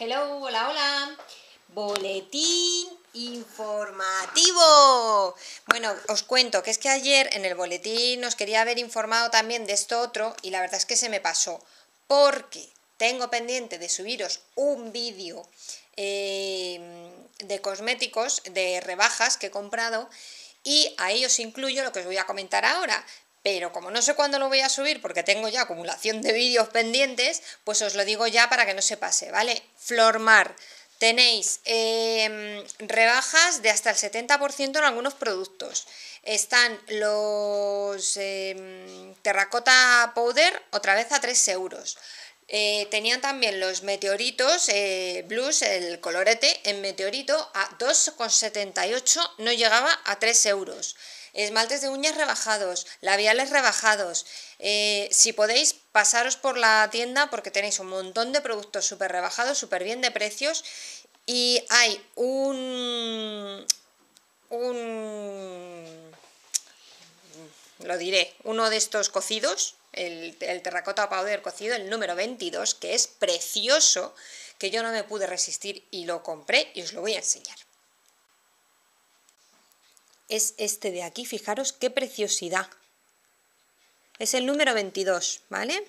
Hello, hola, hola. Boletín informativo. Bueno, os cuento que es que ayer en el boletín os quería haber informado también de esto otro y la verdad es que se me pasó porque tengo pendiente de subiros un vídeo eh, de cosméticos, de rebajas que he comprado y ahí os incluyo lo que os voy a comentar ahora pero como no sé cuándo lo voy a subir porque tengo ya acumulación de vídeos pendientes, pues os lo digo ya para que no se pase, ¿vale? Flormar. Tenéis em, rebajas de hasta el 70% en algunos productos. Están los em, terracota powder otra vez a 3 euros. Eh, tenían también los meteoritos eh, blues, el colorete en meteorito a 2,78, no llegaba a 3 euros esmaltes de uñas rebajados, labiales rebajados. Eh, si podéis, pasaros por la tienda porque tenéis un montón de productos súper rebajados, súper bien de precios. Y hay un... lo diré, uno de estos cocidos, el, el terracota powder cocido, el número 22, que es precioso, que yo no me pude resistir y lo compré y os lo voy a enseñar es este de aquí. Fijaros qué preciosidad. Es el número 22, ¿vale?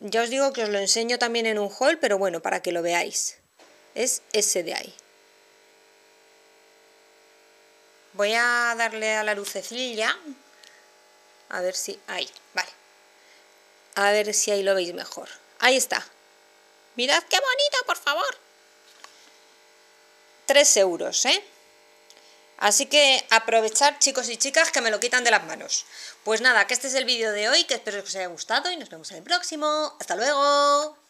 Ya os digo que os lo enseño también en un haul, pero bueno, para que lo veáis. Es ese de ahí. Voy a darle a la lucecilla. A ver si... Ahí, vale. A ver si ahí lo veis mejor. Ahí está. Mirad qué bonito, por favor. 3 euros, ¿eh? Así que aprovechar chicos y chicas que me lo quitan de las manos. Pues nada, que este es el vídeo de hoy, que espero que os haya gustado y nos vemos en el próximo. ¡Hasta luego!